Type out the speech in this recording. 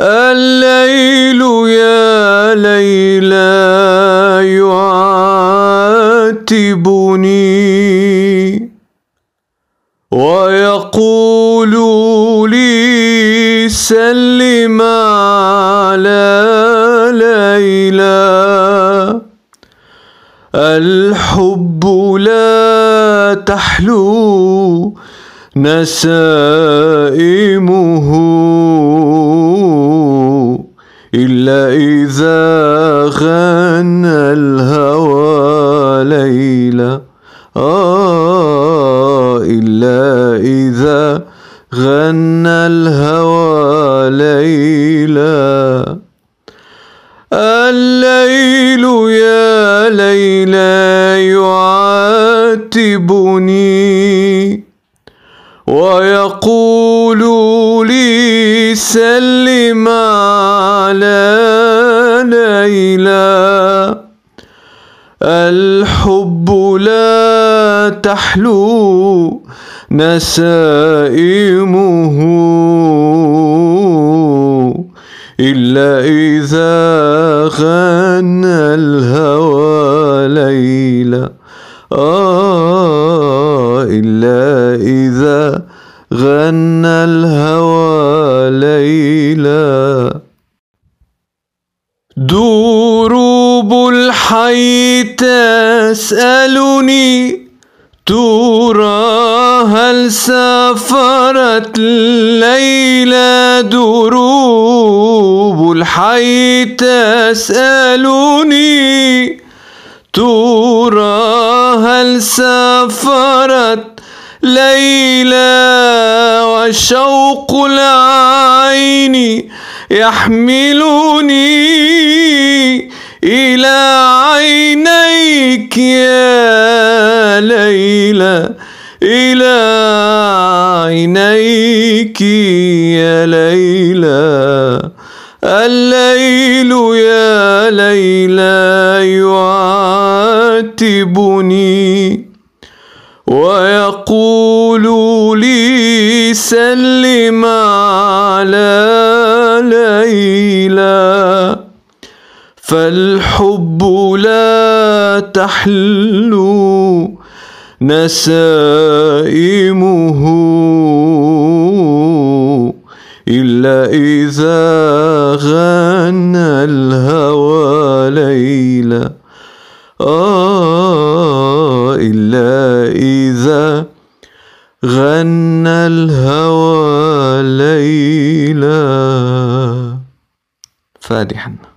الليل يا ليلى يعاتبني ويقول لي سلم على ليلى الحب لا تحلو نسائي غنى الهوى ليلا آه إلا إذا غنى الهوى ليلا الليل يا ليلى يعاتبني ويقول لي سلم عليّ ليلا الحب لا تحلو نسائمه إلا إذا غنى الهوى ليلا آه إلا إذا غنى الهوى ليلا دو قلوب الحي تسألني ترى هل سافرت ليلى دروب الحي تسألني ترى هل سافرت ليلى وشوق العين يحملني إلى عينيك يا ليلى إلى عينيك يا ليلى الليل يا ليلى يعاتبني ويقول لي سلم على ليلى فالحب لا تحل نسائمه إلا إذا غنى الهوى ليلا آه إلا إذا غنى الهوى ليلا فادحا